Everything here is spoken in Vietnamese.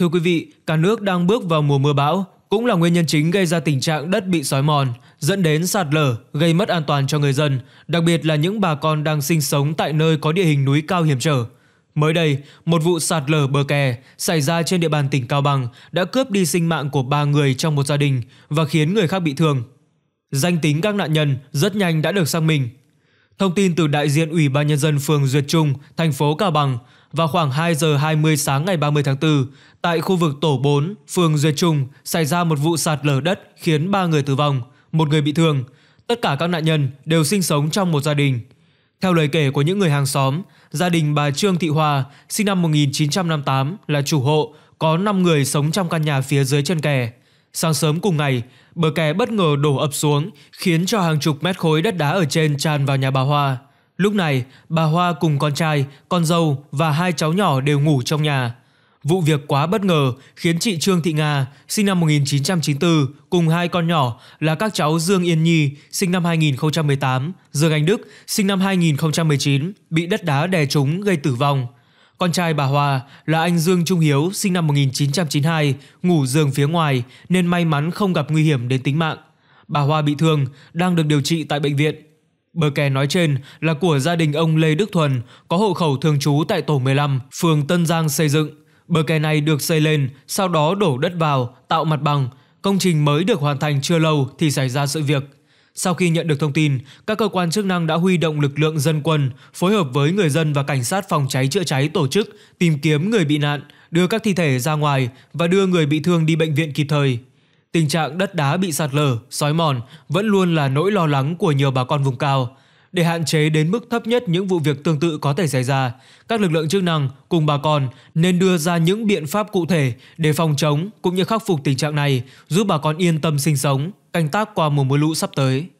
Thưa quý vị, cả nước đang bước vào mùa mưa bão, cũng là nguyên nhân chính gây ra tình trạng đất bị sói mòn, dẫn đến sạt lở, gây mất an toàn cho người dân, đặc biệt là những bà con đang sinh sống tại nơi có địa hình núi cao hiểm trở. Mới đây, một vụ sạt lở bờ kè xảy ra trên địa bàn tỉnh Cao Bằng đã cướp đi sinh mạng của ba người trong một gia đình và khiến người khác bị thương. Danh tính các nạn nhân rất nhanh đã được xác minh. Thông tin từ đại diện Ủy ban nhân dân phường Duyệt Trung, thành phố Cao Bằng, vào khoảng 2 giờ 20 sáng ngày 30 tháng 4, tại khu vực tổ 4, phường Duyệt Trung xảy ra một vụ sạt lở đất khiến 3 người tử vong, một người bị thương. Tất cả các nạn nhân đều sinh sống trong một gia đình. Theo lời kể của những người hàng xóm, gia đình bà Trương Thị Hòa, sinh năm 1958 là chủ hộ, có 5 người sống trong căn nhà phía dưới chân kè. Sáng sớm cùng ngày, bờ kè bất ngờ đổ ập xuống, khiến cho hàng chục mét khối đất đá ở trên tràn vào nhà bà Hoa. Lúc này, bà Hoa cùng con trai, con dâu và hai cháu nhỏ đều ngủ trong nhà. Vụ việc quá bất ngờ khiến chị Trương Thị Nga, sinh năm 1994, cùng hai con nhỏ là các cháu Dương Yên Nhi, sinh năm 2018, Dương Anh Đức, sinh năm 2019, bị đất đá đè trúng gây tử vong. Con trai bà Hoa là anh Dương Trung Hiếu, sinh năm 1992, ngủ giường phía ngoài nên may mắn không gặp nguy hiểm đến tính mạng. Bà Hoa bị thương, đang được điều trị tại bệnh viện. Bờ kè nói trên là của gia đình ông Lê Đức Thuần, có hộ khẩu thường trú tại tổ 15, phường Tân Giang xây dựng. Bờ kè này được xây lên, sau đó đổ đất vào, tạo mặt bằng. Công trình mới được hoàn thành chưa lâu thì xảy ra sự việc. Sau khi nhận được thông tin, các cơ quan chức năng đã huy động lực lượng dân quân, phối hợp với người dân và cảnh sát phòng cháy chữa cháy tổ chức tìm kiếm người bị nạn, đưa các thi thể ra ngoài và đưa người bị thương đi bệnh viện kịp thời tình trạng đất đá bị sạt lở, sói mòn vẫn luôn là nỗi lo lắng của nhiều bà con vùng cao. Để hạn chế đến mức thấp nhất những vụ việc tương tự có thể xảy ra, các lực lượng chức năng cùng bà con nên đưa ra những biện pháp cụ thể để phòng chống cũng như khắc phục tình trạng này, giúp bà con yên tâm sinh sống, canh tác qua mùa mưa lũ sắp tới.